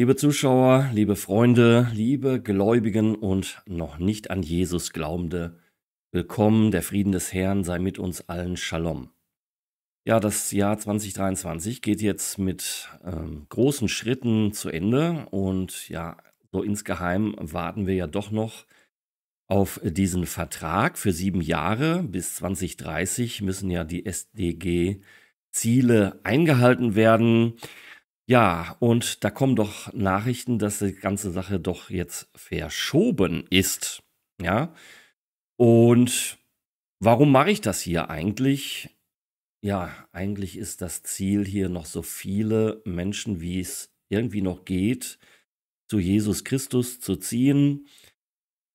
Liebe Zuschauer, liebe Freunde, liebe Gläubigen und noch nicht an Jesus Glaubende, willkommen, der Frieden des Herrn sei mit uns allen Shalom. Ja, das Jahr 2023 geht jetzt mit ähm, großen Schritten zu Ende und ja, so insgeheim warten wir ja doch noch auf diesen Vertrag für sieben Jahre. Bis 2030 müssen ja die SDG-Ziele eingehalten werden. Ja, und da kommen doch Nachrichten, dass die ganze Sache doch jetzt verschoben ist. Ja. Und warum mache ich das hier eigentlich? Ja, eigentlich ist das Ziel hier noch so viele Menschen, wie es irgendwie noch geht, zu Jesus Christus zu ziehen,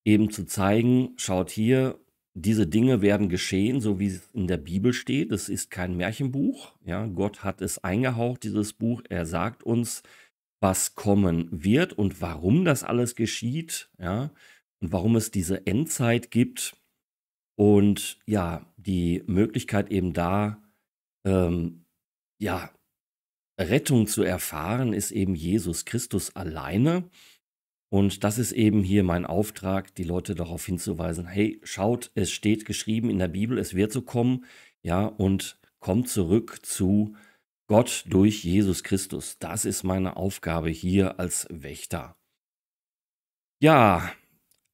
eben zu zeigen, schaut hier, diese Dinge werden geschehen, so wie es in der Bibel steht. Es ist kein Märchenbuch. Ja, Gott hat es eingehaucht, dieses Buch. Er sagt uns, was kommen wird und warum das alles geschieht. Ja, und warum es diese Endzeit gibt. Und ja, die Möglichkeit eben da, ähm, ja, Rettung zu erfahren, ist eben Jesus Christus alleine. Und das ist eben hier mein Auftrag, die Leute darauf hinzuweisen, hey, schaut, es steht geschrieben in der Bibel, es wird so kommen, ja, und kommt zurück zu Gott durch Jesus Christus. Das ist meine Aufgabe hier als Wächter. Ja,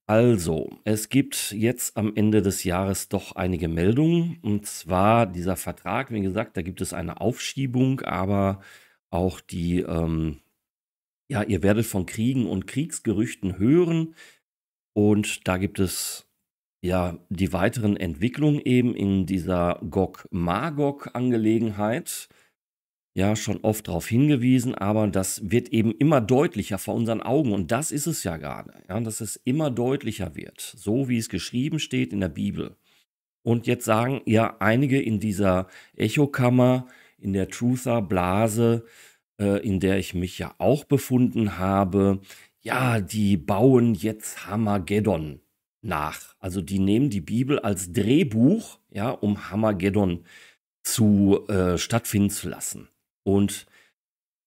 also, es gibt jetzt am Ende des Jahres doch einige Meldungen. Und zwar dieser Vertrag, wie gesagt, da gibt es eine Aufschiebung, aber auch die ähm, ja, ihr werdet von Kriegen und Kriegsgerüchten hören. Und da gibt es ja die weiteren Entwicklungen eben in dieser Gog-Magog-Angelegenheit. Ja, schon oft darauf hingewiesen, aber das wird eben immer deutlicher vor unseren Augen. Und das ist es ja gerade, ja, dass es immer deutlicher wird, so wie es geschrieben steht in der Bibel. Und jetzt sagen ja einige in dieser Echokammer, in der Truther-Blase, äh, in der ich mich ja auch befunden habe, ja, die bauen jetzt Hamageddon nach. Also die nehmen die Bibel als Drehbuch, ja, um Hamageddon zu äh, stattfinden zu lassen. Und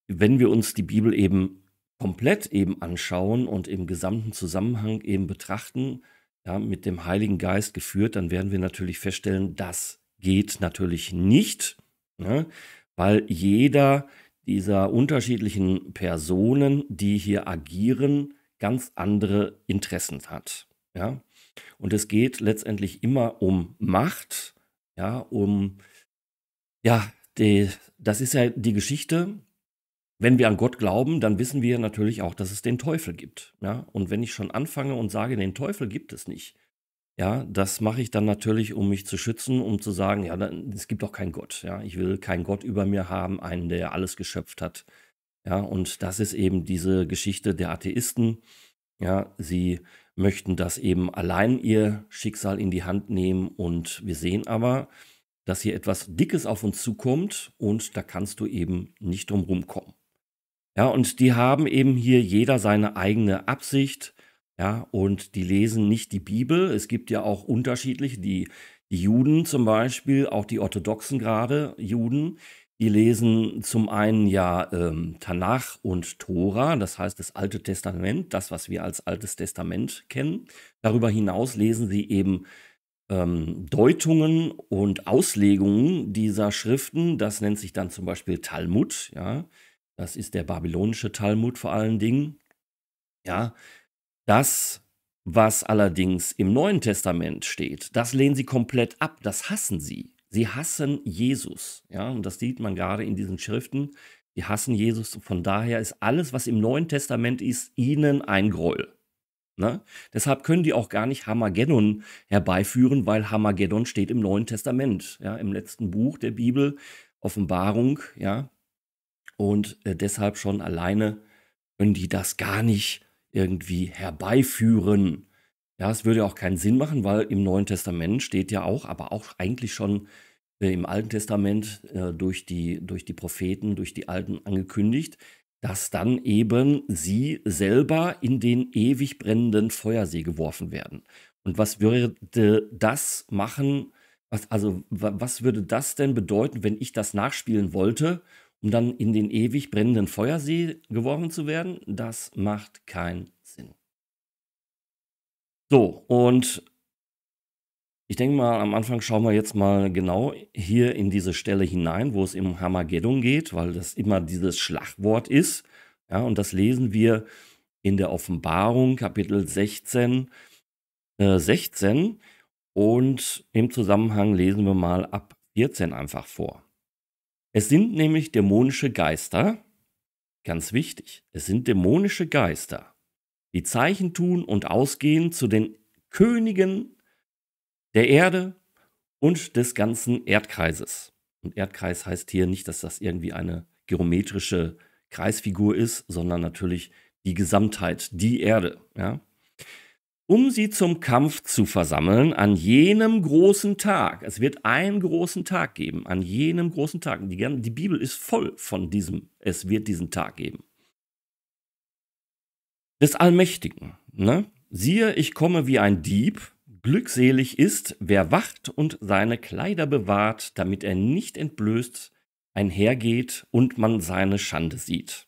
wenn wir uns die Bibel eben komplett eben anschauen und im gesamten Zusammenhang eben betrachten, ja, mit dem Heiligen Geist geführt, dann werden wir natürlich feststellen, das geht natürlich nicht, ne? weil jeder dieser unterschiedlichen Personen, die hier agieren, ganz andere Interessen hat. Ja? Und es geht letztendlich immer um Macht, ja, um, ja, die, das ist ja die Geschichte. Wenn wir an Gott glauben, dann wissen wir natürlich auch, dass es den Teufel gibt. Ja? Und wenn ich schon anfange und sage, den Teufel gibt es nicht, ja, das mache ich dann natürlich, um mich zu schützen, um zu sagen, ja, es gibt doch keinen Gott. Ja, ich will keinen Gott über mir haben, einen, der alles geschöpft hat. Ja, und das ist eben diese Geschichte der Atheisten. Ja, sie möchten das eben allein ihr Schicksal in die Hand nehmen und wir sehen aber, dass hier etwas Dickes auf uns zukommt und da kannst du eben nicht drum rumkommen. Ja, und die haben eben hier jeder seine eigene Absicht ja, und die lesen nicht die Bibel. Es gibt ja auch unterschiedliche, die, die Juden zum Beispiel, auch die orthodoxen gerade Juden, die lesen zum einen ja ähm, Tanach und Tora, das heißt das Alte Testament, das, was wir als Altes Testament kennen. Darüber hinaus lesen sie eben ähm, Deutungen und Auslegungen dieser Schriften. Das nennt sich dann zum Beispiel Talmud, ja. Das ist der babylonische Talmud vor allen Dingen. Ja, das, was allerdings im Neuen Testament steht, das lehnen sie komplett ab, das hassen sie. Sie hassen Jesus. Ja, und das sieht man gerade in diesen Schriften. Die hassen Jesus. Von daher ist alles, was im Neuen Testament ist, ihnen ein Groll. Ne? Deshalb können die auch gar nicht Hamageddon herbeiführen, weil Hamageddon steht im Neuen Testament, ja, im letzten Buch der Bibel, Offenbarung, ja. Und äh, deshalb schon alleine können die das gar nicht irgendwie herbeiführen. Ja, es würde auch keinen Sinn machen, weil im Neuen Testament steht ja auch, aber auch eigentlich schon äh, im Alten Testament äh, durch, die, durch die Propheten, durch die Alten angekündigt, dass dann eben sie selber in den ewig brennenden Feuersee geworfen werden. Und was würde das machen, was, also was würde das denn bedeuten, wenn ich das nachspielen wollte um dann in den ewig brennenden Feuersee geworfen zu werden, das macht keinen Sinn. So, und ich denke mal, am Anfang schauen wir jetzt mal genau hier in diese Stelle hinein, wo es im Hamageddon geht, weil das immer dieses Schlagwort ist. Ja, und das lesen wir in der Offenbarung, Kapitel 16, äh, 16. Und im Zusammenhang lesen wir mal ab 14 einfach vor. Es sind nämlich dämonische Geister, ganz wichtig, es sind dämonische Geister, die Zeichen tun und ausgehen zu den Königen der Erde und des ganzen Erdkreises. Und Erdkreis heißt hier nicht, dass das irgendwie eine geometrische Kreisfigur ist, sondern natürlich die Gesamtheit, die Erde. Ja? um sie zum Kampf zu versammeln an jenem großen Tag. Es wird einen großen Tag geben, an jenem großen Tag. Die, die Bibel ist voll von diesem, es wird diesen Tag geben. Des Allmächtigen. Ne? Siehe, ich komme wie ein Dieb. Glückselig ist, wer wacht und seine Kleider bewahrt, damit er nicht entblößt einhergeht und man seine Schande sieht.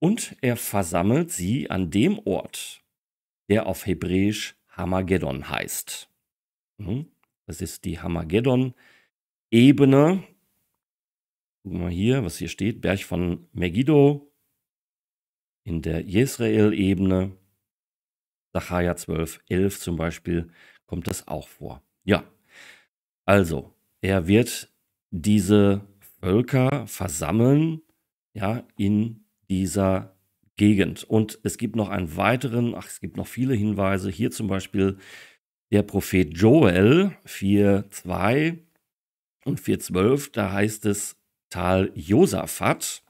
Und er versammelt sie an dem Ort, der auf Hebräisch Hamageddon heißt. Hm? Das ist die Hamageddon-Ebene. Gucken wir hier, was hier steht. Berg von Megiddo in der Jesrael-Ebene. Sacharja 12, 11 zum Beispiel kommt das auch vor. Ja, also er wird diese Völker versammeln, ja, in dieser Gegend. Und es gibt noch einen weiteren, ach, es gibt noch viele Hinweise. Hier zum Beispiel der Prophet Joel 4,2 und 4,12. Da heißt es Tal Josaphat.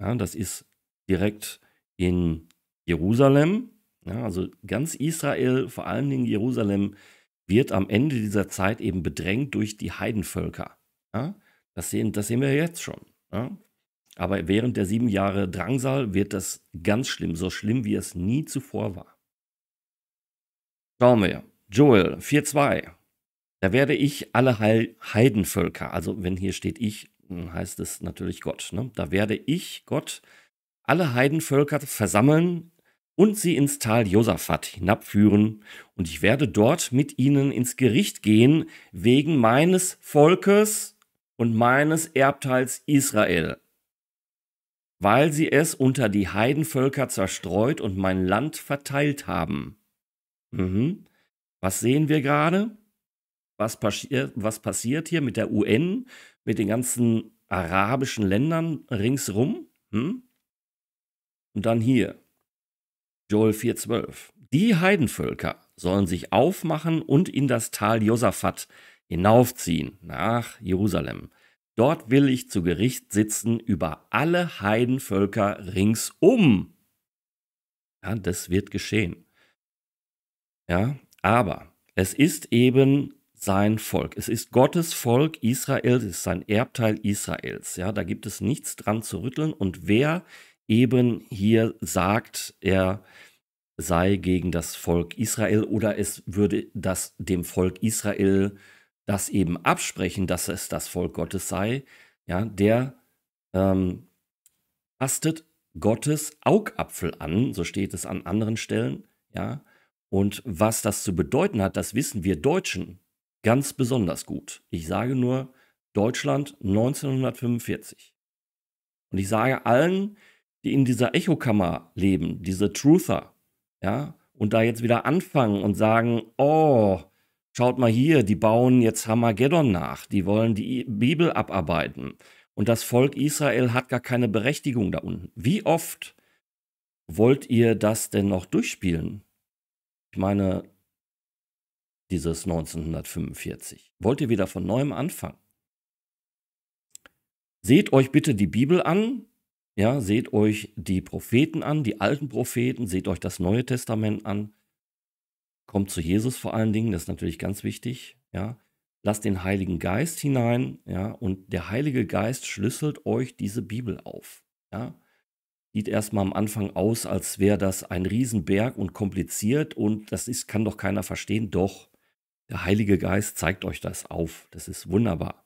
Ja, das ist direkt in Jerusalem. Ja, also ganz Israel, vor allen Dingen Jerusalem, wird am Ende dieser Zeit eben bedrängt durch die Heidenvölker. Ja, das, sehen, das sehen wir jetzt schon. Ja, aber während der sieben Jahre Drangsal wird das ganz schlimm, so schlimm wie es nie zuvor war. Schauen wir. Joel 4.2. Da werde ich alle Heidenvölker, also wenn hier steht ich, heißt es natürlich Gott. Ne? Da werde ich, Gott, alle Heidenvölker versammeln und sie ins Tal Josaphat hinabführen, und ich werde dort mit ihnen ins Gericht gehen, wegen meines Volkes und meines Erbteils Israel weil sie es unter die Heidenvölker zerstreut und mein Land verteilt haben. Mhm. Was sehen wir gerade? Was, passi was passiert hier mit der UN, mit den ganzen arabischen Ländern ringsrum? Hm? Und dann hier, Joel 4,12. Die Heidenvölker sollen sich aufmachen und in das Tal Josaphat hinaufziehen, nach Jerusalem. Dort will ich zu Gericht sitzen über alle Heidenvölker ringsum. Ja, das wird geschehen. Ja, aber es ist eben sein Volk. Es ist Gottes Volk Israel, es ist sein Erbteil Israels. Ja, da gibt es nichts dran zu rütteln. Und wer eben hier sagt, er sei gegen das Volk Israel oder es würde das dem Volk Israel äh, das eben absprechen, dass es das Volk Gottes sei, ja, der ähm, tastet Gottes Augapfel an, so steht es an anderen Stellen, ja. Und was das zu bedeuten hat, das wissen wir Deutschen ganz besonders gut. Ich sage nur Deutschland 1945. Und ich sage allen, die in dieser Echokammer leben, diese Truther, ja, und da jetzt wieder anfangen und sagen, oh, Schaut mal hier, die bauen jetzt Hamageddon nach, die wollen die Bibel abarbeiten. Und das Volk Israel hat gar keine Berechtigung da unten. Wie oft wollt ihr das denn noch durchspielen? Ich meine, dieses 1945. Wollt ihr wieder von neuem anfangen? Seht euch bitte die Bibel an, ja, seht euch die Propheten an, die alten Propheten, seht euch das Neue Testament an Kommt zu Jesus vor allen Dingen, das ist natürlich ganz wichtig, ja. Lasst den Heiligen Geist hinein, ja, und der Heilige Geist schlüsselt euch diese Bibel auf, ja. Sieht erstmal am Anfang aus, als wäre das ein Riesenberg und kompliziert und das ist, kann doch keiner verstehen. Doch, der Heilige Geist zeigt euch das auf. Das ist wunderbar.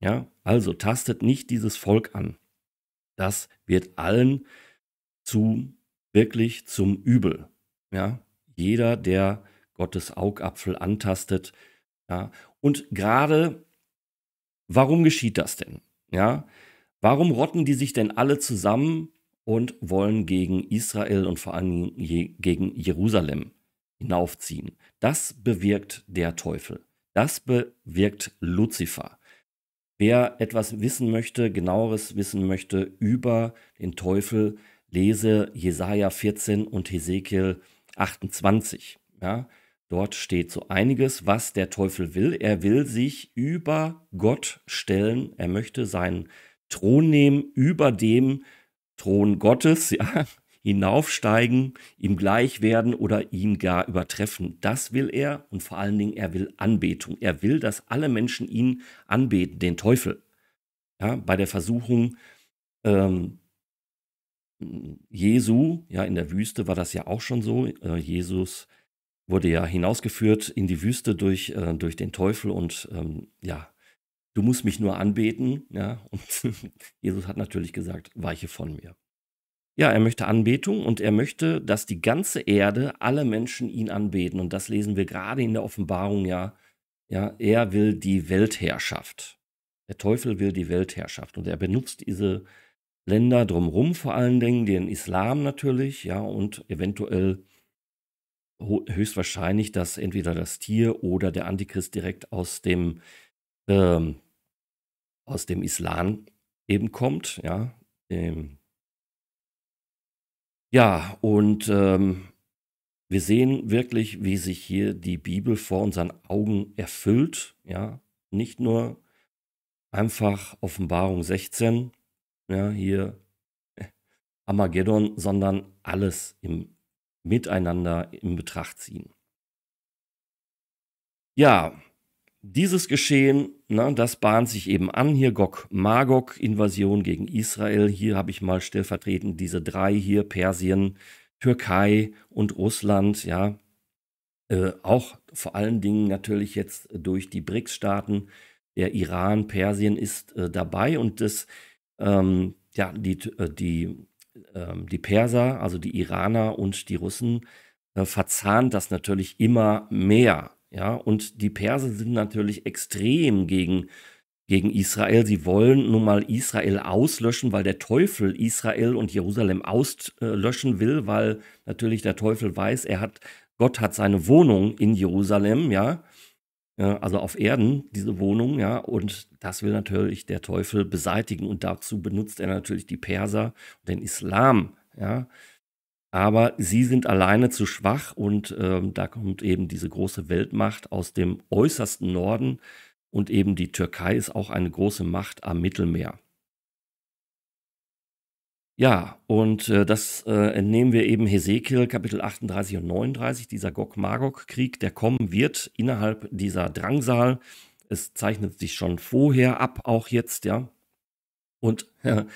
Ja, also tastet nicht dieses Volk an. Das wird allen zu wirklich zum Übel. Ja, jeder, der Gottes Augapfel antastet. Ja. Und gerade, warum geschieht das denn? Ja, warum rotten die sich denn alle zusammen und wollen gegen Israel und vor allem je, gegen Jerusalem hinaufziehen? Das bewirkt der Teufel. Das bewirkt Luzifer. Wer etwas wissen möchte, genaueres wissen möchte über den Teufel, lese Jesaja 14 und Hesekiel 28. Ja, Dort steht so einiges, was der Teufel will. Er will sich über Gott stellen. Er möchte seinen Thron nehmen, über dem Thron Gottes, ja, hinaufsteigen, ihm gleich werden oder ihn gar übertreffen. Das will er und vor allen Dingen, er will Anbetung. Er will, dass alle Menschen ihn anbeten, den Teufel. Ja, bei der Versuchung ähm, Jesu, ja, in der Wüste war das ja auch schon so. Äh, Jesus äh, wurde ja hinausgeführt in die Wüste durch, äh, durch den Teufel und ähm, ja, du musst mich nur anbeten. Ja, und Jesus hat natürlich gesagt, weiche von mir. Ja, er möchte Anbetung und er möchte, dass die ganze Erde, alle Menschen ihn anbeten. Und das lesen wir gerade in der Offenbarung ja. Ja, er will die Weltherrschaft. Der Teufel will die Weltherrschaft und er benutzt diese Länder drumherum vor allen Dingen, den Islam natürlich, ja, und eventuell höchstwahrscheinlich, dass entweder das Tier oder der Antichrist direkt aus dem, ähm, aus dem Islam eben kommt. Ja, ähm, ja und ähm, wir sehen wirklich, wie sich hier die Bibel vor unseren Augen erfüllt. Ja, nicht nur einfach Offenbarung 16, ja, hier äh, Armageddon, sondern alles im miteinander in Betracht ziehen. Ja, dieses Geschehen, na, das bahnt sich eben an. Hier Gog Magog, Invasion gegen Israel. Hier habe ich mal stellvertretend diese drei hier, Persien, Türkei und Russland, ja. Äh, auch vor allen Dingen natürlich jetzt durch die BRICS-Staaten. Der Iran, Persien ist äh, dabei und das, ähm, ja, die, äh, die ähm, die Perser, also die Iraner und die Russen, äh, verzahnen das natürlich immer mehr. Ja, und die Perser sind natürlich extrem gegen, gegen Israel. Sie wollen nun mal Israel auslöschen, weil der Teufel Israel und Jerusalem auslöschen will, weil natürlich der Teufel weiß, er hat, Gott hat seine Wohnung in Jerusalem, ja also auf Erden, diese Wohnung, ja, und das will natürlich der Teufel beseitigen und dazu benutzt er natürlich die Perser und den Islam, ja. Aber sie sind alleine zu schwach und ähm, da kommt eben diese große Weltmacht aus dem äußersten Norden und eben die Türkei ist auch eine große Macht am Mittelmeer. Ja, und äh, das äh, entnehmen wir eben Hesekiel Kapitel 38 und 39, dieser Gog-Magog-Krieg, der kommen wird innerhalb dieser Drangsal. Es zeichnet sich schon vorher ab, auch jetzt, ja. Und äh, ja,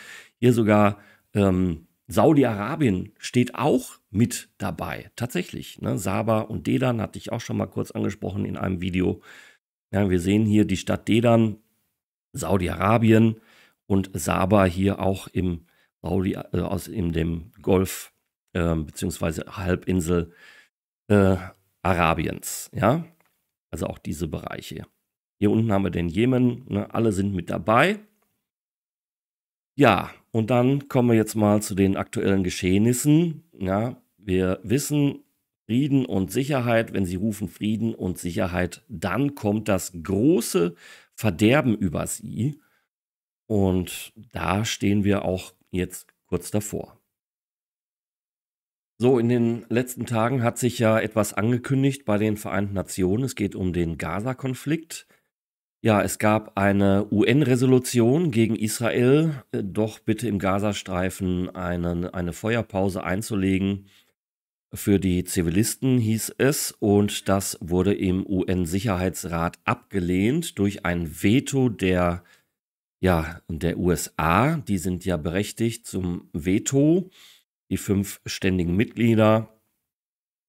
hier sogar ähm, Saudi-Arabien steht auch mit dabei, tatsächlich. Ne? Saba und Dedan hatte ich auch schon mal kurz angesprochen in einem Video. Ja, wir sehen hier die Stadt Dedan, Saudi-Arabien und Saba hier auch im Audi äh, aus in dem Golf äh, beziehungsweise Halbinsel äh, Arabiens, ja. Also auch diese Bereiche. Hier unten haben wir den Jemen, ne? alle sind mit dabei. Ja, und dann kommen wir jetzt mal zu den aktuellen Geschehnissen. Ja, wir wissen, Frieden und Sicherheit, wenn sie rufen Frieden und Sicherheit, dann kommt das große Verderben über sie. Und da stehen wir auch jetzt kurz davor. So, in den letzten Tagen hat sich ja etwas angekündigt bei den Vereinten Nationen. Es geht um den Gaza-Konflikt. Ja, es gab eine UN-Resolution gegen Israel, äh, doch bitte im Gazastreifen eine, eine Feuerpause einzulegen. Für die Zivilisten hieß es, und das wurde im UN-Sicherheitsrat abgelehnt durch ein Veto der äh, ja, und der USA, die sind ja berechtigt zum Veto, die fünf ständigen Mitglieder.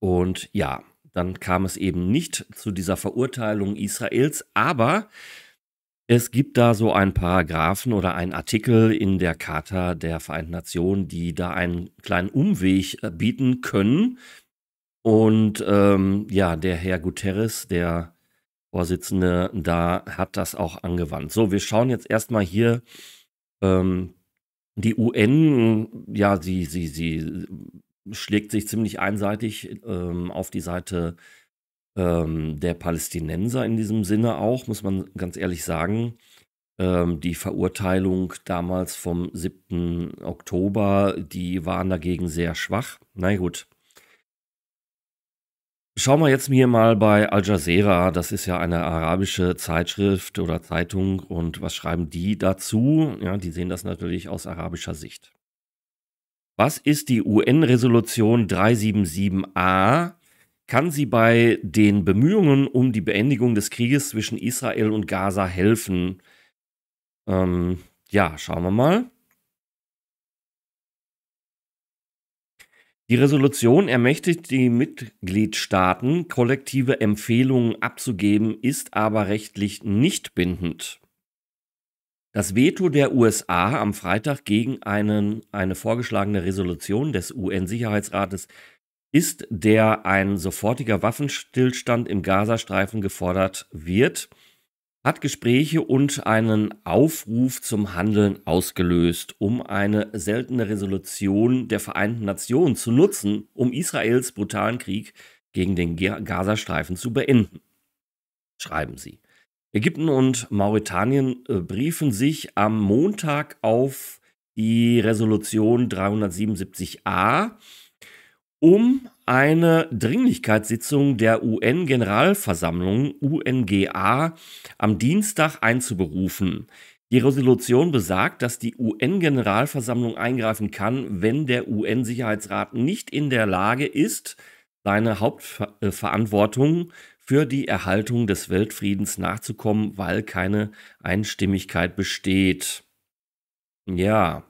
Und ja, dann kam es eben nicht zu dieser Verurteilung Israels, aber es gibt da so einen Paragraphen oder einen Artikel in der Charta der Vereinten Nationen, die da einen kleinen Umweg äh, bieten können. Und ähm, ja, der Herr Guterres, der Vorsitzende da hat das auch angewandt. So, wir schauen jetzt erstmal hier ähm, die UN, ja, sie, sie, sie schlägt sich ziemlich einseitig ähm, auf die Seite ähm, der Palästinenser in diesem Sinne auch, muss man ganz ehrlich sagen. Ähm, die Verurteilung damals vom 7. Oktober, die waren dagegen sehr schwach. Na gut, Schauen wir jetzt hier mal bei Al Jazeera, das ist ja eine arabische Zeitschrift oder Zeitung und was schreiben die dazu? Ja, die sehen das natürlich aus arabischer Sicht. Was ist die UN-Resolution 377a? Kann sie bei den Bemühungen um die Beendigung des Krieges zwischen Israel und Gaza helfen? Ähm, ja, schauen wir mal. Die Resolution ermächtigt die Mitgliedstaaten, kollektive Empfehlungen abzugeben, ist aber rechtlich nicht bindend. Das Veto der USA am Freitag gegen einen, eine vorgeschlagene Resolution des UN-Sicherheitsrates ist, der ein sofortiger Waffenstillstand im Gazastreifen gefordert wird, hat Gespräche und einen Aufruf zum Handeln ausgelöst, um eine seltene Resolution der Vereinten Nationen zu nutzen, um Israels brutalen Krieg gegen den Gazastreifen zu beenden. Schreiben Sie. Ägypten und Mauretanien äh, briefen sich am Montag auf die Resolution 377a um eine Dringlichkeitssitzung der UN-Generalversammlung UNGA am Dienstag einzuberufen. Die Resolution besagt, dass die UN-Generalversammlung eingreifen kann, wenn der UN-Sicherheitsrat nicht in der Lage ist, seine Hauptverantwortung für die Erhaltung des Weltfriedens nachzukommen, weil keine Einstimmigkeit besteht. Ja,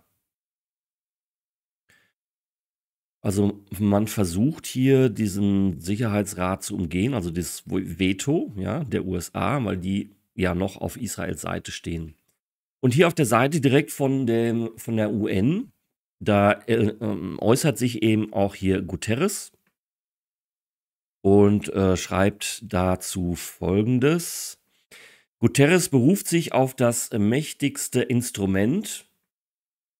Also man versucht hier diesen Sicherheitsrat zu umgehen, also das Veto ja, der USA, weil die ja noch auf Israels Seite stehen. Und hier auf der Seite direkt von, dem, von der UN, da äh, ähm, äußert sich eben auch hier Guterres und äh, schreibt dazu Folgendes. Guterres beruft sich auf das mächtigste Instrument,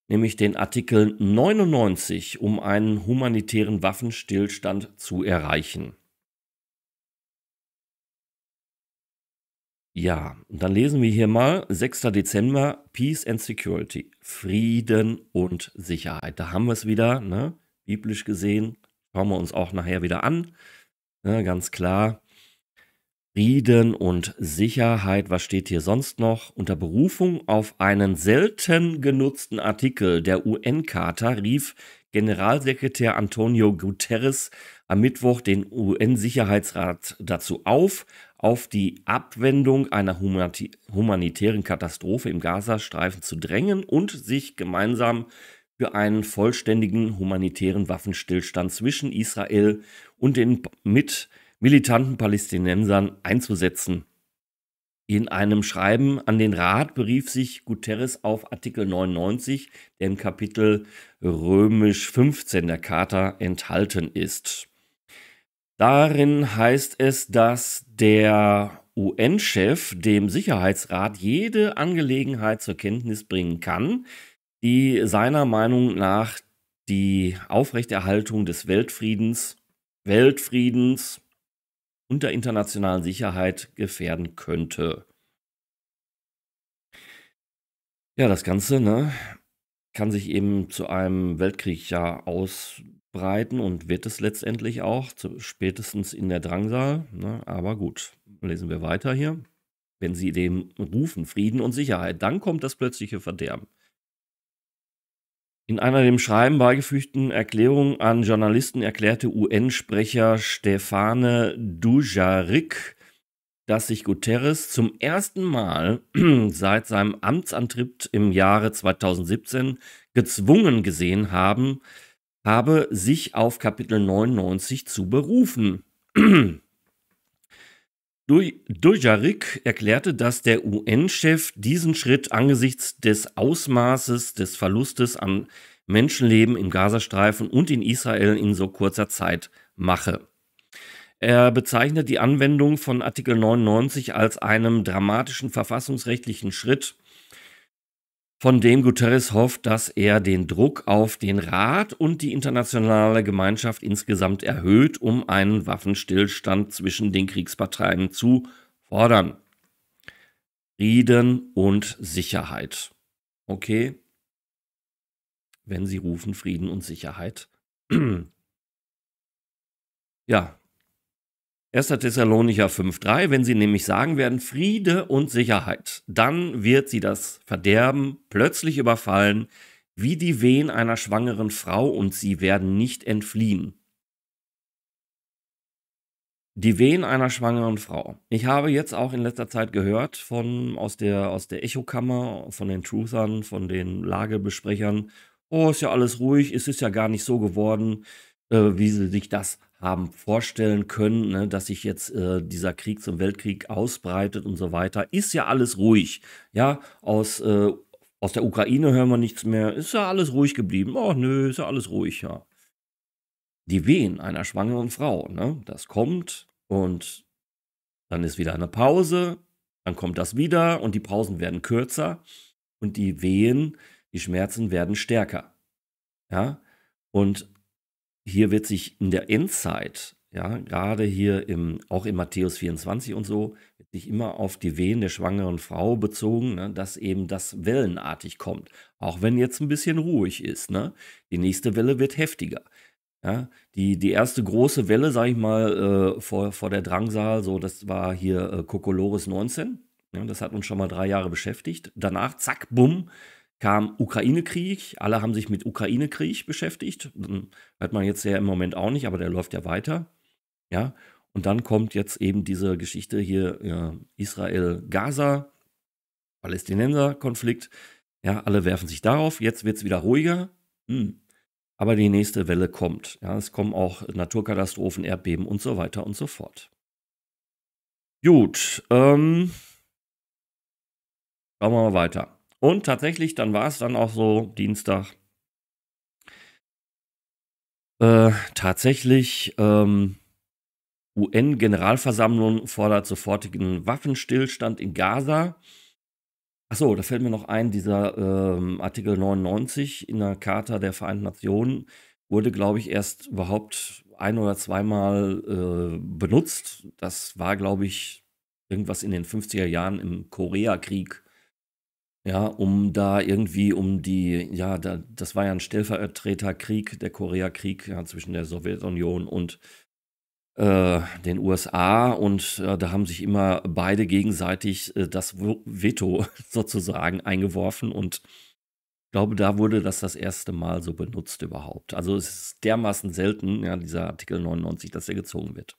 nämlich den Artikel 99, um einen humanitären Waffenstillstand zu erreichen. Ja, und dann lesen wir hier mal 6. Dezember, Peace and Security, Frieden und Sicherheit. Da haben wir es wieder, ne? biblisch gesehen, schauen wir uns auch nachher wieder an. Ja, ne, ganz klar, Frieden und Sicherheit. Was steht hier sonst noch? Unter Berufung auf einen selten genutzten Artikel der UN-Charta rief Generalsekretär Antonio Guterres am Mittwoch den UN-Sicherheitsrat dazu auf, auf die Abwendung einer humanitären Katastrophe im Gazastreifen zu drängen und sich gemeinsam für einen vollständigen humanitären Waffenstillstand zwischen Israel und den mit militanten Palästinensern einzusetzen. In einem Schreiben an den Rat berief sich Guterres auf Artikel 99, der im Kapitel römisch 15 der Charta enthalten ist. Darin heißt es, dass der UN-Chef dem Sicherheitsrat jede Angelegenheit zur Kenntnis bringen kann, die seiner Meinung nach die Aufrechterhaltung des Weltfriedens, Weltfriedens, und der internationalen Sicherheit gefährden könnte. Ja, das Ganze ne, kann sich eben zu einem Weltkrieg ja ausbreiten und wird es letztendlich auch, zu, spätestens in der Drangsal. Ne, aber gut, lesen wir weiter hier. Wenn sie dem rufen Frieden und Sicherheit, dann kommt das plötzliche Verderben. In einer dem Schreiben beigefügten Erklärung an Journalisten erklärte UN-Sprecher Stefane Dujarric, dass sich Guterres zum ersten Mal seit seinem Amtsantritt im Jahre 2017 gezwungen gesehen haben, habe, sich auf Kapitel 99 zu berufen. Dujarik erklärte, dass der UN-Chef diesen Schritt angesichts des Ausmaßes des Verlustes an Menschenleben im Gazastreifen und in Israel in so kurzer Zeit mache. Er bezeichnet die Anwendung von Artikel 99 als einem dramatischen verfassungsrechtlichen Schritt von dem Guterres hofft, dass er den Druck auf den Rat und die internationale Gemeinschaft insgesamt erhöht, um einen Waffenstillstand zwischen den Kriegsparteien zu fordern. Frieden und Sicherheit. Okay? Wenn Sie rufen Frieden und Sicherheit. ja, 1. Thessalonicher 5.3, wenn sie nämlich sagen werden, Friede und Sicherheit, dann wird sie das Verderben plötzlich überfallen, wie die Wehen einer schwangeren Frau, und sie werden nicht entfliehen. Die Wehen einer schwangeren Frau. Ich habe jetzt auch in letzter Zeit gehört von aus der, aus der Echokammer, von den Truthern, von den Lagebesprechern, oh, ist ja alles ruhig, es ist ja gar nicht so geworden, äh, wie sie sich das haben vorstellen können, ne, dass sich jetzt äh, dieser Krieg zum Weltkrieg ausbreitet und so weiter, ist ja alles ruhig. Ja, aus, äh, aus der Ukraine hören wir nichts mehr, ist ja alles ruhig geblieben. Oh nö, ist ja alles ruhig, ja. Die Wehen einer schwangeren Frau, ne? Das kommt und dann ist wieder eine Pause, dann kommt das wieder und die Pausen werden kürzer und die Wehen, die Schmerzen werden stärker. Ja? Und hier wird sich in der Endzeit, ja, gerade hier im, auch in Matthäus 24 und so, wird sich immer auf die Wehen der schwangeren Frau bezogen, ne, dass eben das wellenartig kommt. Auch wenn jetzt ein bisschen ruhig ist, ne? Die nächste Welle wird heftiger. Ja, die, die erste große Welle, sage ich mal, äh, vor, vor der Drangsal, so, das war hier äh, Kokolores 19. Ja, ne? das hat uns schon mal drei Jahre beschäftigt. Danach, zack, bumm, kam Ukraine-Krieg, alle haben sich mit Ukraine-Krieg beschäftigt, hm, Hört man jetzt ja im Moment auch nicht, aber der läuft ja weiter, ja, und dann kommt jetzt eben diese Geschichte hier, ja, Israel-Gaza, Palästinenser-Konflikt, ja, alle werfen sich darauf, jetzt wird es wieder ruhiger, hm. aber die nächste Welle kommt, ja, es kommen auch Naturkatastrophen, Erdbeben und so weiter und so fort. Gut, ähm, schauen wir mal weiter. Und tatsächlich, dann war es dann auch so Dienstag. Äh, tatsächlich, ähm, UN-Generalversammlung fordert sofortigen Waffenstillstand in Gaza. Achso, da fällt mir noch ein, dieser ähm, Artikel 99 in der Charta der Vereinten Nationen wurde, glaube ich, erst überhaupt ein oder zweimal äh, benutzt. Das war, glaube ich, irgendwas in den 50er Jahren im Koreakrieg ja, um da irgendwie um die, ja, da, das war ja ein Stellvertreterkrieg, der Koreakrieg ja, zwischen der Sowjetunion und äh, den USA und äh, da haben sich immer beide gegenseitig äh, das Veto sozusagen eingeworfen und ich glaube, da wurde das das erste Mal so benutzt überhaupt. Also es ist dermaßen selten, ja, dieser Artikel 99, dass er gezogen wird.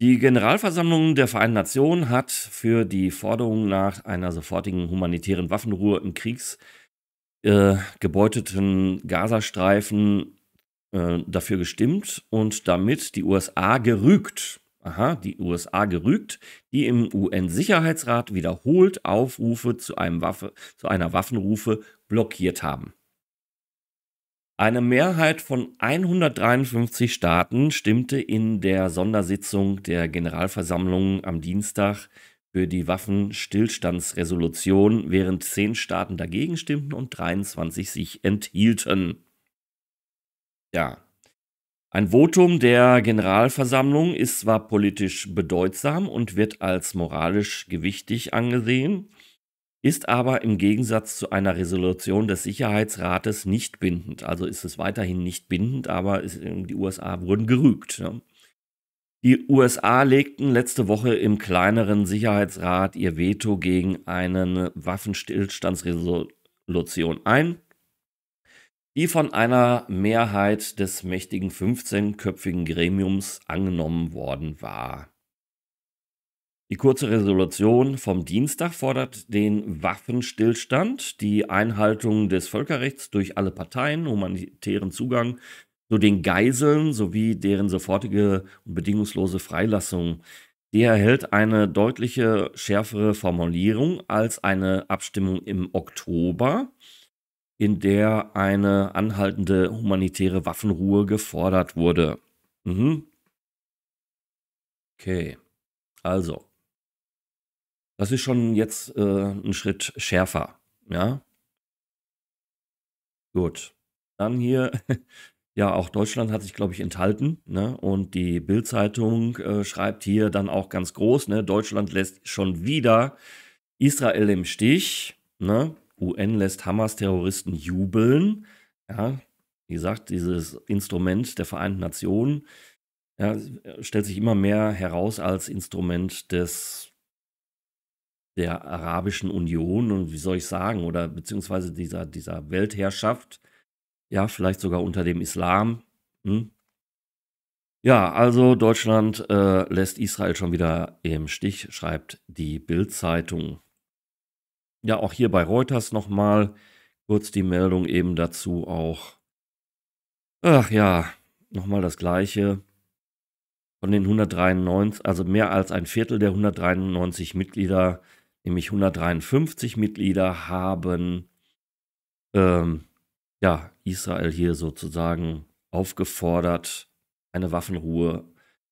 Die Generalversammlung der Vereinten Nationen hat für die Forderung nach einer sofortigen humanitären Waffenruhe im kriegsgebeuteten äh, Gazastreifen äh, dafür gestimmt und damit die USA gerügt. Aha, die USA gerügt, die im UN-Sicherheitsrat wiederholt Aufrufe zu, einem Waffe, zu einer Waffenrufe blockiert haben. Eine Mehrheit von 153 Staaten stimmte in der Sondersitzung der Generalversammlung am Dienstag für die Waffenstillstandsresolution, während zehn Staaten dagegen stimmten und 23 sich enthielten. Ja. Ein Votum der Generalversammlung ist zwar politisch bedeutsam und wird als moralisch gewichtig angesehen, ist aber im Gegensatz zu einer Resolution des Sicherheitsrates nicht bindend. Also ist es weiterhin nicht bindend, aber es, äh, die USA wurden gerügt. Ne? Die USA legten letzte Woche im kleineren Sicherheitsrat ihr Veto gegen eine ne Waffenstillstandsresolution ein, die von einer Mehrheit des mächtigen 15-köpfigen Gremiums angenommen worden war. Die kurze Resolution vom Dienstag fordert den Waffenstillstand, die Einhaltung des Völkerrechts durch alle Parteien, humanitären Zugang zu den Geiseln sowie deren sofortige und bedingungslose Freilassung. Die erhält eine deutliche schärfere Formulierung als eine Abstimmung im Oktober, in der eine anhaltende humanitäre Waffenruhe gefordert wurde. Mhm. Okay, also das ist schon jetzt äh, ein Schritt schärfer. Ja. Gut. Dann hier, ja, auch Deutschland hat sich, glaube ich, enthalten. Ne? Und die Bild-Zeitung äh, schreibt hier dann auch ganz groß: ne? Deutschland lässt schon wieder Israel im Stich. Ne? UN lässt Hamas-Terroristen jubeln. Ja, wie gesagt, dieses Instrument der Vereinten Nationen ja, stellt sich immer mehr heraus als Instrument des der Arabischen Union und wie soll ich sagen, oder beziehungsweise dieser, dieser Weltherrschaft, ja, vielleicht sogar unter dem Islam. Hm? Ja, also Deutschland äh, lässt Israel schon wieder im Stich, schreibt die Bild-Zeitung. Ja, auch hier bei Reuters nochmal kurz die Meldung eben dazu auch. Ach ja, nochmal das gleiche. Von den 193, also mehr als ein Viertel der 193 Mitglieder nämlich 153 Mitglieder, haben ähm, ja, Israel hier sozusagen aufgefordert, eine Waffenruhe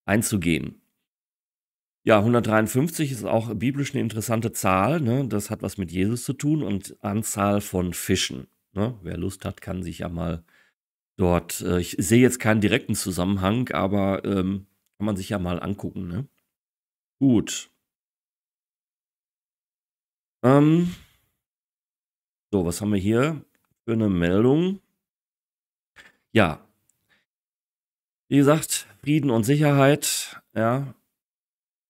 einzugehen. Ja, 153 ist auch biblisch eine interessante Zahl. Ne? Das hat was mit Jesus zu tun und Anzahl von Fischen. Ne? Wer Lust hat, kann sich ja mal dort. Äh, ich sehe jetzt keinen direkten Zusammenhang, aber ähm, kann man sich ja mal angucken. Ne? Gut. Ähm, so, was haben wir hier für eine Meldung? Ja. Wie gesagt, Frieden und Sicherheit, ja,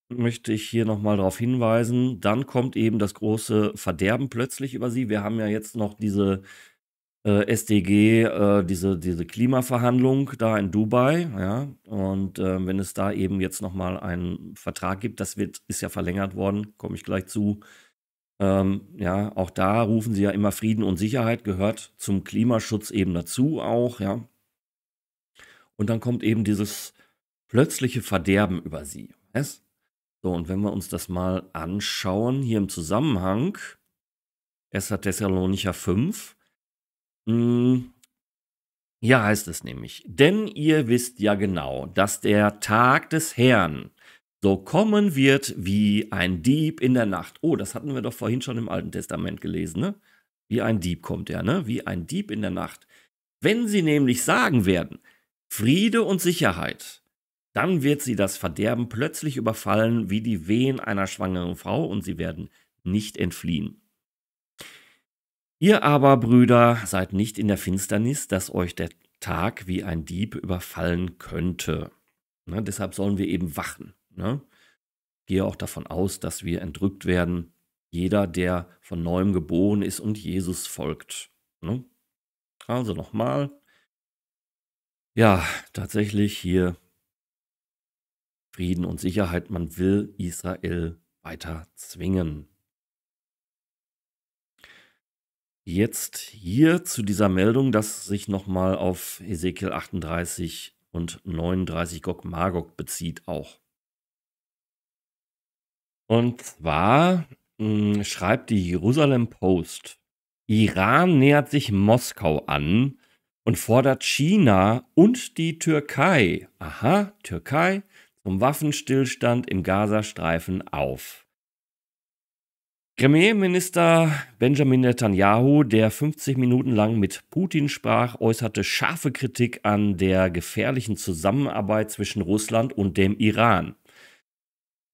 möchte ich hier nochmal darauf hinweisen. Dann kommt eben das große Verderben plötzlich über sie. Wir haben ja jetzt noch diese äh, SDG, äh, diese, diese Klimaverhandlung da in Dubai. Ja? Und äh, wenn es da eben jetzt nochmal einen Vertrag gibt, das wird, ist ja verlängert worden, komme ich gleich zu. Ähm, ja, auch da rufen sie ja immer Frieden und Sicherheit gehört zum Klimaschutz eben dazu auch, ja. Und dann kommt eben dieses plötzliche Verderben über sie. Yes? So, und wenn wir uns das mal anschauen, hier im Zusammenhang, 1. Thessalonicher hm, 5, mh, hier heißt es nämlich, denn ihr wisst ja genau, dass der Tag des Herrn, so kommen wird wie ein Dieb in der Nacht. Oh, das hatten wir doch vorhin schon im Alten Testament gelesen, ne? Wie ein Dieb kommt er, ne? Wie ein Dieb in der Nacht. Wenn sie nämlich sagen werden, Friede und Sicherheit, dann wird sie das Verderben plötzlich überfallen wie die Wehen einer schwangeren Frau und sie werden nicht entfliehen. Ihr aber, Brüder, seid nicht in der Finsternis, dass euch der Tag wie ein Dieb überfallen könnte. Ne? Deshalb sollen wir eben wachen. Ne? Gehe auch davon aus, dass wir entrückt werden. Jeder, der von neuem geboren ist und Jesus folgt. Ne? Also nochmal. Ja, tatsächlich hier Frieden und Sicherheit. Man will Israel weiter zwingen. Jetzt hier zu dieser Meldung, dass sich nochmal auf Ezekiel 38 und 39 Gog Magog bezieht auch. Und zwar mh, hm, schreibt die Jerusalem Post, Iran nähert sich Moskau an und fordert China und die Türkei, aha, Türkei, zum Waffenstillstand im Gazastreifen auf. Premierminister Benjamin Netanyahu, der 50 Minuten lang mit Putin sprach, äußerte scharfe Kritik an der gefährlichen Zusammenarbeit zwischen Russland und dem Iran.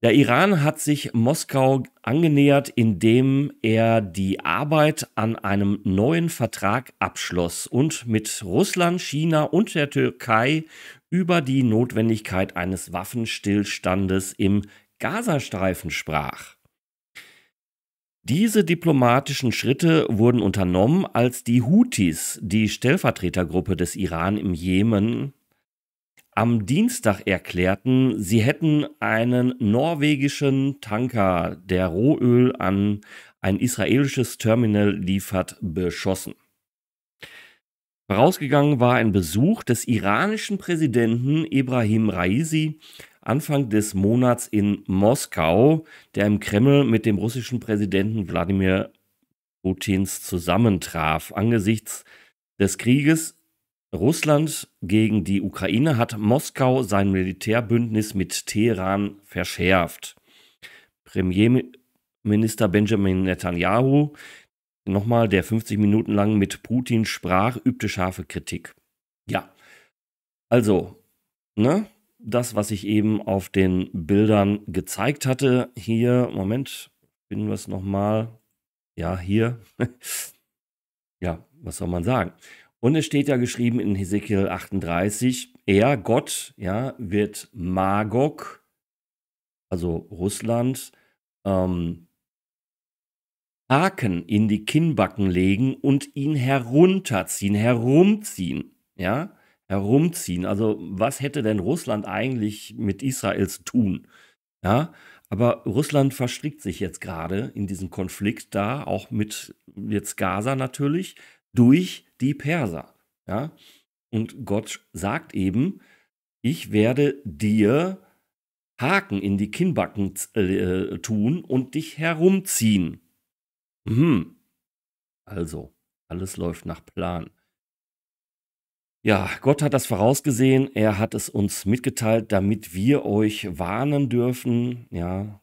Der Iran hat sich Moskau angenähert, indem er die Arbeit an einem neuen Vertrag abschloss und mit Russland, China und der Türkei über die Notwendigkeit eines Waffenstillstandes im Gazastreifen sprach. Diese diplomatischen Schritte wurden unternommen, als die Houthis, die Stellvertretergruppe des Iran im Jemen, am Dienstag erklärten, sie hätten einen norwegischen Tanker, der Rohöl an ein israelisches Terminal liefert, beschossen. Vorausgegangen war ein Besuch des iranischen Präsidenten Ibrahim Raisi Anfang des Monats in Moskau, der im Kreml mit dem russischen Präsidenten Wladimir Putins zusammentraf. Angesichts des Krieges Russland gegen die Ukraine hat Moskau sein Militärbündnis mit Teheran verschärft. Premierminister Benjamin Netanyahu, nochmal, der 50 Minuten lang mit Putin sprach, übte scharfe Kritik. Ja, also, ne? Das, was ich eben auf den Bildern gezeigt hatte, hier, Moment, finden wir es nochmal. Ja, hier. ja, was soll man sagen? Und es steht ja geschrieben in Hesekiel 38, er, Gott, ja, wird Magog, also Russland, ähm, Haken in die Kinnbacken legen und ihn herunterziehen, herumziehen, ja, herumziehen. Also was hätte denn Russland eigentlich mit Israel zu tun? Ja, aber Russland verstrickt sich jetzt gerade in diesen Konflikt da, auch mit jetzt Gaza natürlich, durch die Perser. Ja? Und Gott sagt eben, ich werde dir Haken in die Kinnbacken äh, äh, tun und dich herumziehen. Hm. Also, alles läuft nach Plan. Ja, Gott hat das vorausgesehen, er hat es uns mitgeteilt, damit wir euch warnen dürfen. Ja,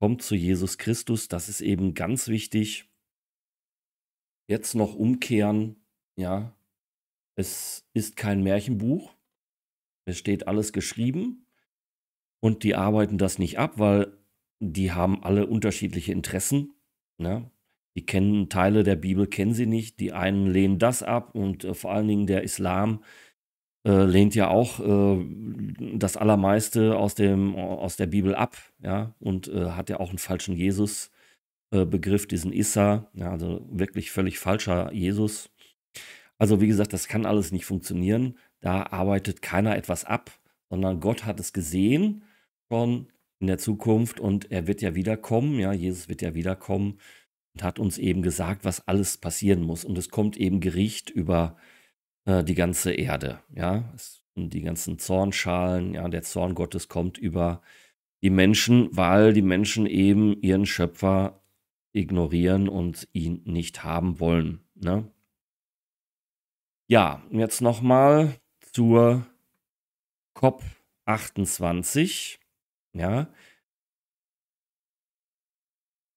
kommt zu Jesus Christus, das ist eben ganz wichtig jetzt noch umkehren, ja, es ist kein Märchenbuch. Es steht alles geschrieben und die arbeiten das nicht ab, weil die haben alle unterschiedliche Interessen. Ne? Die kennen Teile der Bibel, kennen sie nicht. Die einen lehnen das ab und äh, vor allen Dingen der Islam äh, lehnt ja auch äh, das Allermeiste aus, dem, aus der Bibel ab, ja, und äh, hat ja auch einen falschen Jesus. Äh, Begriff, diesen Issa, ja, also wirklich völlig falscher Jesus. Also wie gesagt, das kann alles nicht funktionieren. Da arbeitet keiner etwas ab, sondern Gott hat es gesehen schon in der Zukunft und er wird ja wiederkommen, ja, Jesus wird ja wiederkommen und hat uns eben gesagt, was alles passieren muss. Und es kommt eben Gericht über äh, die ganze Erde, ja. Es, die ganzen Zornschalen, ja, der Zorn Gottes kommt über die Menschen, weil die Menschen eben ihren Schöpfer ignorieren und ihn nicht haben wollen. Ne? Ja, jetzt nochmal zur COP28. Ja.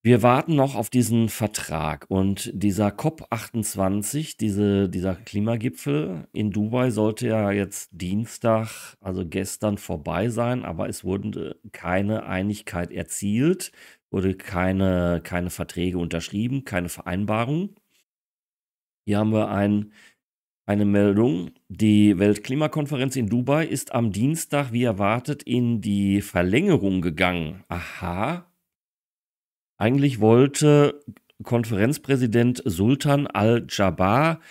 Wir warten noch auf diesen Vertrag und dieser COP28, diese, dieser Klimagipfel in Dubai sollte ja jetzt Dienstag, also gestern vorbei sein, aber es wurde keine Einigkeit erzielt wurde keine, keine Verträge unterschrieben, keine Vereinbarung. Hier haben wir ein, eine Meldung. Die Weltklimakonferenz in Dubai ist am Dienstag, wie erwartet, in die Verlängerung gegangen. Aha. Eigentlich wollte Konferenzpräsident Sultan al-Jabbar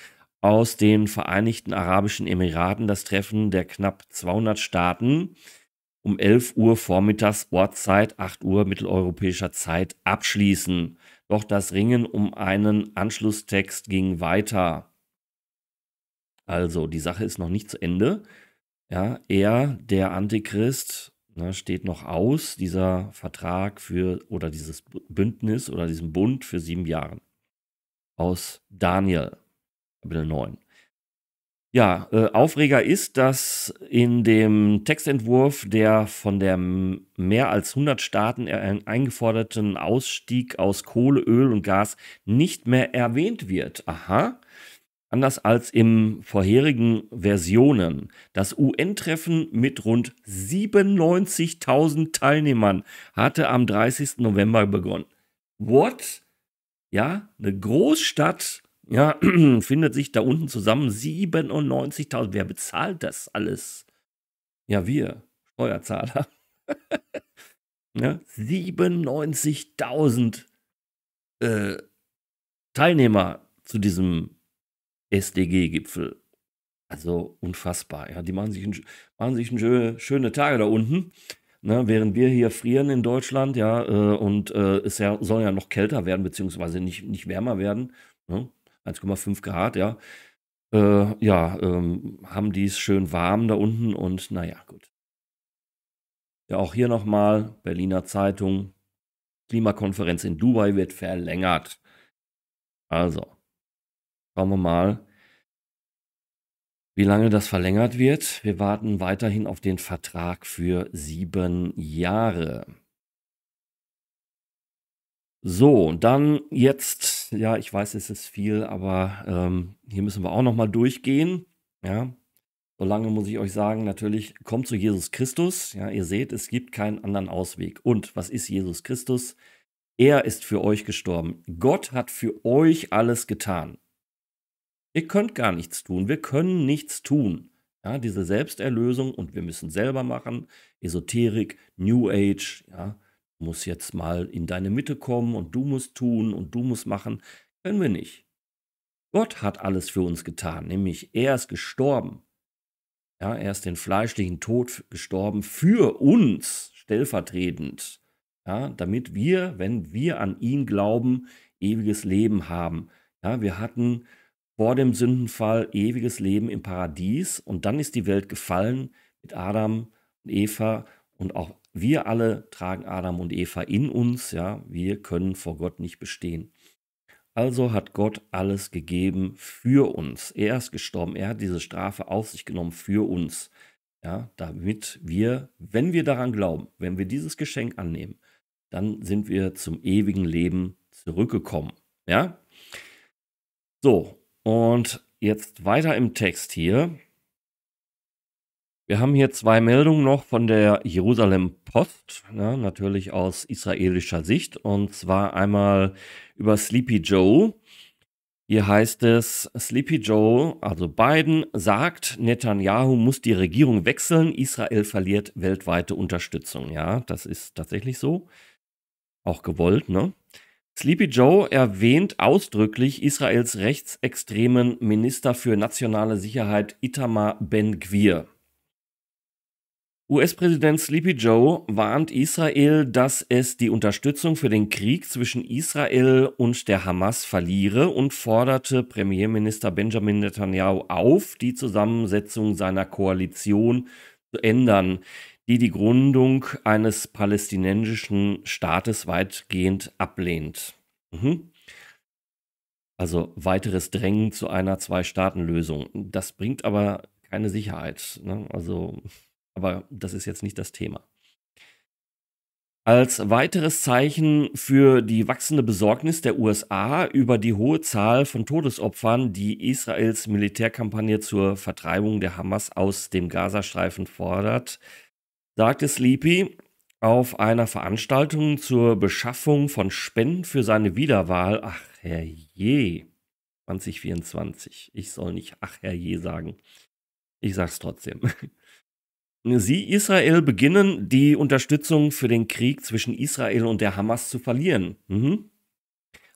aus den Vereinigten Arabischen Emiraten das Treffen der knapp 200 Staaten um 11 Uhr vormittags Ortszeit, 8 Uhr mitteleuropäischer Zeit abschließen. Doch das Ringen um einen Anschlusstext ging weiter. Also die Sache ist noch nicht zu Ende. Ja, er, der Antichrist, ne, steht noch aus, dieser Vertrag für oder dieses Bündnis oder diesen Bund für sieben Jahre. Aus Daniel, Kapitel 9. Ja, äh, Aufreger ist, dass in dem Textentwurf der von der mehr als 100 Staaten e, eingeforderten Ausstieg aus Kohle, Öl und Gas nicht mehr erwähnt wird. Aha. Anders als im vorherigen Versionen. Das UN-Treffen mit rund 97.000 Teilnehmern hatte am 30. November begonnen. What? Ja, eine Großstadt ja, findet sich da unten zusammen 97.000. Wer bezahlt das alles? Ja, wir, Steuerzahler. ja, 97.000 äh, Teilnehmer zu diesem SDG-Gipfel. Also unfassbar. Ja, die machen sich, ein, machen sich ein, schöne Tage da unten. Ne, während wir hier frieren in Deutschland, ja, äh, und äh, es ja, soll ja noch kälter werden, beziehungsweise nicht, nicht wärmer werden. Ne? 1,5 Grad, ja. Äh, ja, ähm, haben die es schön warm da unten und naja, gut. Ja, auch hier nochmal, Berliner Zeitung, Klimakonferenz in Dubai wird verlängert. Also, schauen wir mal, wie lange das verlängert wird. Wir warten weiterhin auf den Vertrag für sieben Jahre. So, dann jetzt ja, ich weiß, es ist viel, aber ähm, hier müssen wir auch nochmal durchgehen. Ja, solange muss ich euch sagen, natürlich kommt zu Jesus Christus. Ja, ihr seht, es gibt keinen anderen Ausweg. Und was ist Jesus Christus? Er ist für euch gestorben. Gott hat für euch alles getan. Ihr könnt gar nichts tun. Wir können nichts tun. Ja, diese Selbsterlösung und wir müssen selber machen. Esoterik, New Age, ja muss jetzt mal in deine Mitte kommen und du musst tun und du musst machen, können wir nicht. Gott hat alles für uns getan, nämlich er ist gestorben. Ja, er ist den fleischlichen Tod gestorben für uns stellvertretend, ja, damit wir, wenn wir an ihn glauben, ewiges Leben haben. Ja, wir hatten vor dem Sündenfall ewiges Leben im Paradies und dann ist die Welt gefallen mit Adam und Eva und auch wir alle tragen Adam und Eva in uns, ja, wir können vor Gott nicht bestehen. Also hat Gott alles gegeben für uns. Er ist gestorben, er hat diese Strafe auf sich genommen für uns. Ja, damit wir, wenn wir daran glauben, wenn wir dieses Geschenk annehmen, dann sind wir zum ewigen Leben zurückgekommen. Ja? So, und jetzt weiter im Text hier. Wir haben hier zwei Meldungen noch von der Jerusalem Post, ja, ne, natürlich aus israelischer Sicht. Und zwar einmal über Sleepy Joe. Hier heißt es, Sleepy Joe, also Biden, sagt, Netanyahu muss die Regierung wechseln, Israel verliert weltweite Unterstützung. Ja, das ist tatsächlich so. Auch gewollt, ne? Sleepy Joe erwähnt ausdrücklich Israels rechtsextremen Minister für nationale Sicherheit Itamar Ben-Gvir. US-Präsident Sleepy Joe warnt Israel, dass es die Unterstützung für den Krieg zwischen Israel und der Hamas verliere und forderte Premierminister Benjamin Netanyahu auf, die Zusammensetzung seiner Koalition zu ändern, die die Gründung eines palästinensischen Staates weitgehend ablehnt. Mhm. Also weiteres Drängen zu einer Zwei-Staaten-Lösung. Das bringt aber keine Sicherheit. Ne? Also aber das ist jetzt nicht das Thema. Als weiteres Zeichen für die wachsende Besorgnis der USA über die hohe Zahl von Todesopfern, die Israels Militärkampagne zur Vertreibung der Hamas aus dem Gazastreifen fordert, sagte Sleepy auf einer Veranstaltung zur Beschaffung von Spenden für seine Wiederwahl, ach herrje, 2024. Ich soll nicht ach herrje sagen. Ich sag's trotzdem. Sie, Israel, beginnen die Unterstützung für den Krieg zwischen Israel und der Hamas zu verlieren. Mhm.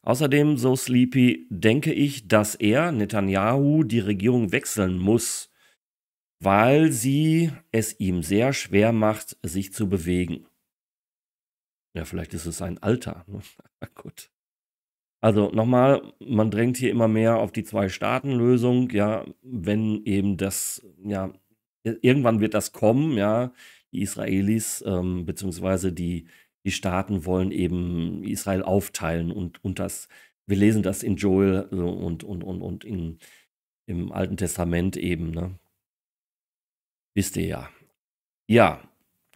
Außerdem, so Sleepy, denke ich, dass er, Netanyahu, die Regierung wechseln muss, weil sie es ihm sehr schwer macht, sich zu bewegen. Ja, vielleicht ist es ein Alter. Ne? Gut. Also nochmal, man drängt hier immer mehr auf die Zwei-Staaten-Lösung, ja, wenn eben das, ja, irgendwann wird das kommen, ja. Die Israelis ähm, beziehungsweise die, die Staaten wollen eben Israel aufteilen und, und das, wir lesen das in Joel äh, und, und, und, und in, im Alten Testament eben, ne? Wisst ihr ja. Ja,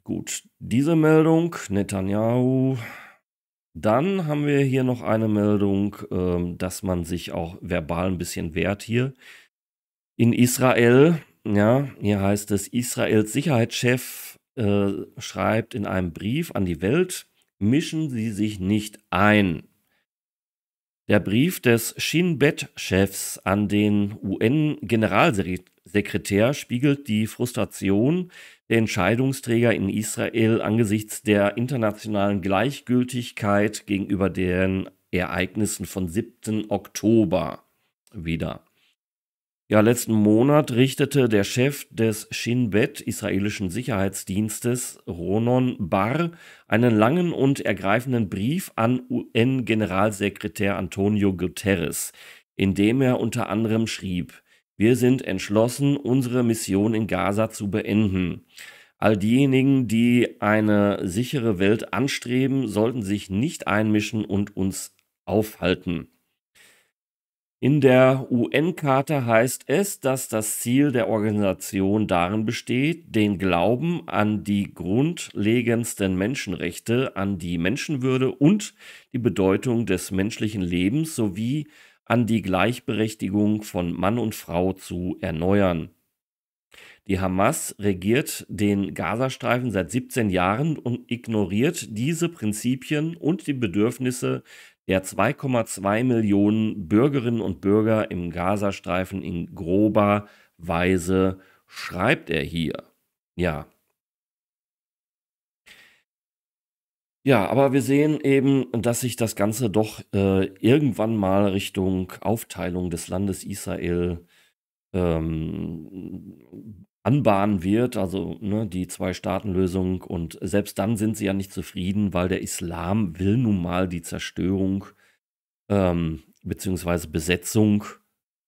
gut. Diese Meldung, Netanyahu. Dann haben wir hier noch eine Meldung, ähm, dass man sich auch verbal ein bisschen wehrt hier. In Israel ja, hier heißt es, Israels Sicherheitschef äh, schreibt in einem Brief an die Welt, mischen Sie sich nicht ein. Der Brief des Shin Bet-Chefs an den UN-Generalsekretär spiegelt die Frustration der Entscheidungsträger in Israel angesichts der internationalen Gleichgültigkeit gegenüber den Ereignissen von 7. Oktober wider. Ja, letzten Monat richtete der Chef des Shin Bet israelischen Sicherheitsdienstes Ronon Bar einen langen und ergreifenden Brief an UN-Generalsekretär Antonio Guterres, in dem er unter anderem schrieb: Wir sind entschlossen, unsere Mission in Gaza zu beenden. All diejenigen, die eine sichere Welt anstreben, sollten sich nicht einmischen und uns aufhalten. In der UN-Charta heißt es, dass das Ziel der Organisation darin besteht, den Glauben an die grundlegendsten Menschenrechte, an die Menschenwürde und die Bedeutung des menschlichen Lebens sowie an die Gleichberechtigung von Mann und Frau zu erneuern. Die Hamas regiert den Gazastreifen seit 17 Jahren und ignoriert diese Prinzipien und die Bedürfnisse der 2,2 Millionen Bürgerinnen und Bürger im Gazastreifen in grober Weise schreibt er hier. Ja. Ja, aber wir sehen eben, dass sich das Ganze doch äh, irgendwann mal Richtung Aufteilung des Landes Israel ähm, anbahnen wird, also ne, die Zwei-Staaten-Lösung. Und selbst dann sind sie ja nicht zufrieden, weil der Islam will nun mal die Zerstörung ähm, bzw. Besetzung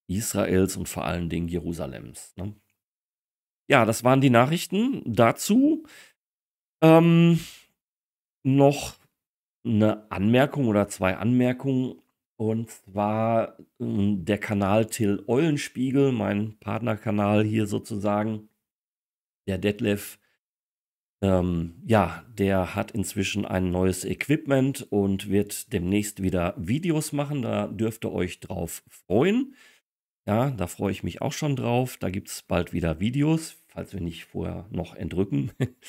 Israels und vor allen Dingen Jerusalems. Ne? Ja, das waren die Nachrichten dazu. Ähm, noch eine Anmerkung oder zwei Anmerkungen und zwar ähm, der Kanal Till Eulenspiegel, mein Partnerkanal hier sozusagen. Der Detlef, ähm, ja, der hat inzwischen ein neues Equipment und wird demnächst wieder Videos machen. Da dürft ihr euch drauf freuen. Ja, da freue ich mich auch schon drauf. Da gibt es bald wieder Videos, falls wir nicht vorher noch entrücken.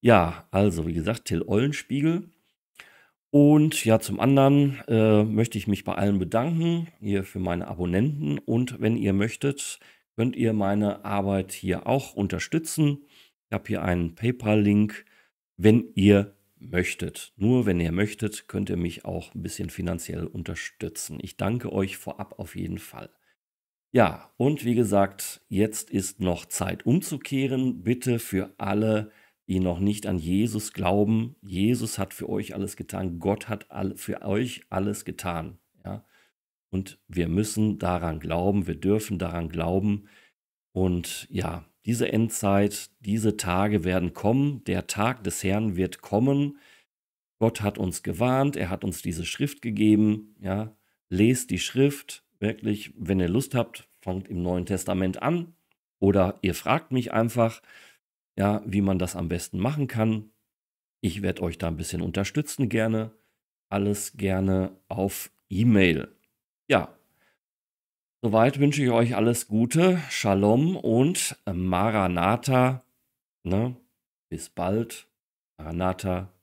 ja, also wie gesagt, Till Eulenspiegel. Und ja, zum anderen äh, möchte ich mich bei allen bedanken, hier für meine Abonnenten. Und wenn ihr möchtet, könnt ihr meine Arbeit hier auch unterstützen. Ich habe hier einen PayPal-Link, wenn ihr möchtet. Nur wenn ihr möchtet, könnt ihr mich auch ein bisschen finanziell unterstützen. Ich danke euch vorab auf jeden Fall. Ja, und wie gesagt, jetzt ist noch Zeit umzukehren. Bitte für alle die noch nicht an Jesus glauben, Jesus hat für euch alles getan, Gott hat für euch alles getan. Ja? Und wir müssen daran glauben, wir dürfen daran glauben. Und ja, diese Endzeit, diese Tage werden kommen, der Tag des Herrn wird kommen. Gott hat uns gewarnt, er hat uns diese Schrift gegeben. Ja? Lest die Schrift, wirklich, wenn ihr Lust habt, fangt im Neuen Testament an. Oder ihr fragt mich einfach, ja, wie man das am besten machen kann. Ich werde euch da ein bisschen unterstützen gerne. Alles gerne auf E-Mail. Ja, soweit wünsche ich euch alles Gute, Shalom und äh, Maranatha. Ne? Bis bald. Maranatha,